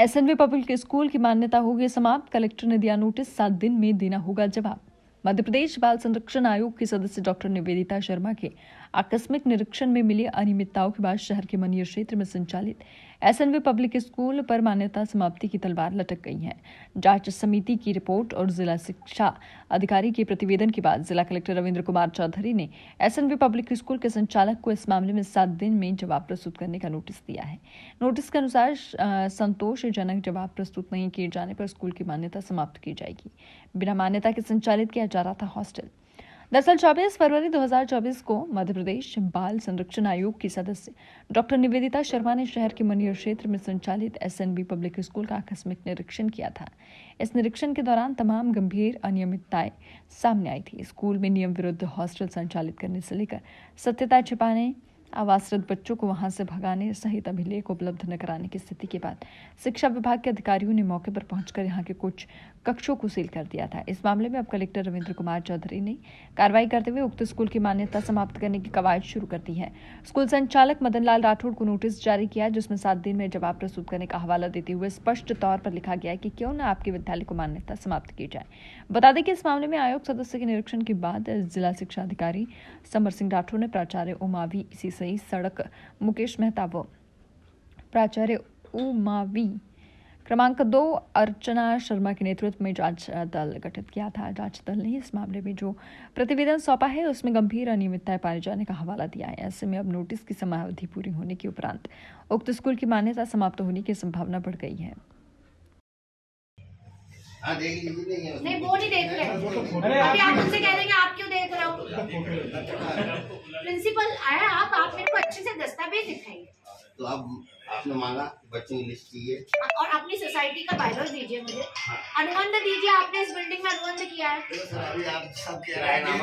SNV public school की मान्यता होगी समाप्त कलेक्टर ने दिया नोटिस सात दिन में देना होगा जवाब मध्य प्रदेश बाल संरक्षण आयोग की सदस्य डॉक्टर निवेदिता शर्मा के आकस्मिक निरीक्षण में मिली अनियमितताओं के बाद शहर के मनियर क्षेत्र में संचालित एसएनवी पब्लिक स्कूल पर मान्यता समाप्ति की तलवार लटक गई है जांच समिति की रिपोर्ट और जिला शिक्षा अधिकारी के प्रतिवेदन के बाद जिला कलेक्टर रविन्द्र कुमार चौधरी ने एस पब्लिक स्कूल के संचालक को इस मामले में सात दिन में जवाब प्रस्तुत करने का नोटिस दिया है नोटिस के अनुसार संतोषजनक जवाब प्रस्तुत नहीं किए जाने पर स्कूल की मान्यता समाप्त की जाएगी बिना मान्यता के संचालित किया जा रहा था हॉस्टल दरअसल 24 फरवरी 2024 को मध्य प्रदेश बाल संरक्षण आयोग की सदस्य डॉक्टर निवेदिता शर्मा ने शहर के मनियर क्षेत्र में संचालित एसएनबी पब्लिक स्कूल का आकस्मिक निरीक्षण किया था इस निरीक्षण के दौरान तमाम गंभीर अनियमितताएं सामने आई थी स्कूल में नियम विरुद्ध हॉस्टल संचालित करने से लेकर सत्यता छिपाने आवासरत बच्चों को वहां से भगाने सहित अभिलेख उपलब्ध न कराने की स्थिति के बाद शिक्षा विभाग के अधिकारियों ने मौके पर पहुंचकर यहां के कुछ कक्षों को सील कर दिया था इस मामले में अब कलेक्टर रविंद्र कुमार चौधरी ने कार्रवाई करते हुए उक्त स्कूल की मान्यता समाप्त करने की कवायद शुरू कर दी है स्कूल संचालक मदन लाल राठौड़ को नोटिस जारी किया जिसमें सात दिन में जवाब प्रस्तुत करने का हवाला देते हुए स्पष्ट तौर पर लिखा गया कि क्यों न आपके विद्यालय को मान्यता समाप्त की जाए बता दें कि इस मामले में आयोग सदस्य के निरीक्षण के बाद जिला शिक्षा अधिकारी समर सिंह राठौड़ ने प्राचार्य उमावी इसी રસોઈ सड़क मुकेश मेहता व प्राचार्य उमावी क्रमांक दो अर्चना शर्मा के नेतृत्व में जांच दल गठित किया था जांच दल ने इस मामले में जो प्रतिवेदन सौंपा है उसमें गंभीर अनियमितताएं पाए जाने का हवाला दिया है ऐसे में अब नोटिस की समयावधि पूरी होने के उपरांत उक्त स्कूल की मान्यता समाप्त होने की संभावना बढ़ गई है हाँ, नहीं वो नहीं देख रहे अभी आप उनसे कह प्रिंसिपल आया आप आप मेरे को अच्छे से दस्तावेज दिखाइए तो अब आपने मांगा बच्चों की लिस्ट चाहिए और अपनी सोसाइटी का बायलॉज दीजिए मुझे हाँ। अनुबंध दीजिए आपने इस बिल्डिंग में अनुबंध किया है तो सर अभी आप सब कह रहे हैं